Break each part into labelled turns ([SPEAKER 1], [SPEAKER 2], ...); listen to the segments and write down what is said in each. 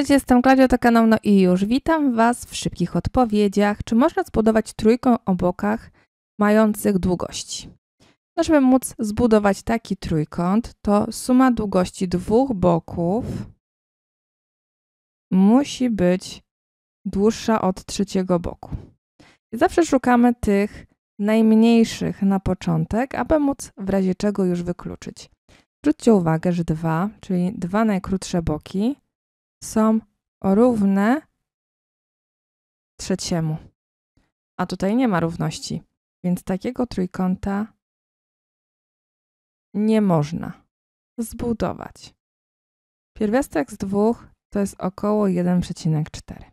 [SPEAKER 1] Cześć, jestem Klaudia Tokanał, no i już witam Was w szybkich odpowiedziach. Czy można zbudować trójkąt o bokach mających długości? No, żeby móc zbudować taki trójkąt, to suma długości dwóch boków musi być dłuższa od trzeciego boku. I zawsze szukamy tych najmniejszych na początek, aby móc w razie czego już wykluczyć. Zwróćcie uwagę, że dwa, czyli dwa najkrótsze boki, są równe trzeciemu. A tutaj nie ma równości, więc takiego trójkąta nie można zbudować. Pierwiastek z dwóch to jest około 1,4.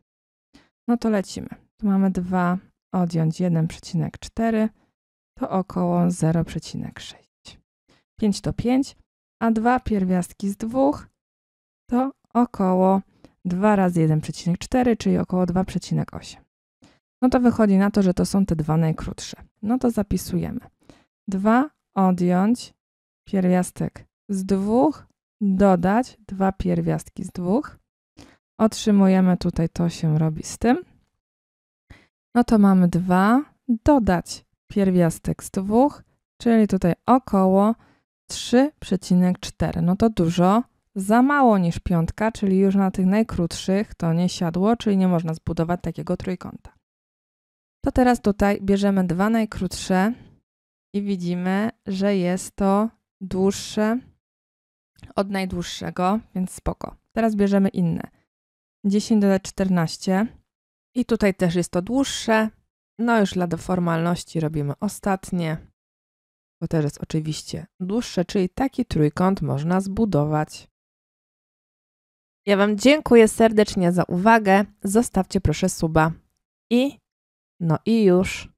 [SPEAKER 1] No to lecimy. Tu mamy 2, odjąć 1,4 to około 0,6. 5 to 5, a 2 pierwiastki z dwóch to około 2 razy 1,4, czyli około 2,8. No to wychodzi na to, że to są te dwa najkrótsze. No to zapisujemy. 2 odjąć pierwiastek z 2, dodać dwa pierwiastki z 2. Otrzymujemy tutaj, to się robi z tym. No to mamy 2, dodać pierwiastek z 2, czyli tutaj około 3,4. No to dużo za mało niż piątka, czyli już na tych najkrótszych to nie siadło, czyli nie można zbudować takiego trójkąta. To teraz tutaj bierzemy dwa najkrótsze i widzimy, że jest to dłuższe od najdłuższego, więc spoko. Teraz bierzemy inne. 10 dodać 14 i tutaj też jest to dłuższe. No już dla formalności robimy ostatnie, bo też jest oczywiście dłuższe, czyli taki trójkąt można zbudować. Ja Wam dziękuję serdecznie za uwagę. Zostawcie proszę suba. I no i już.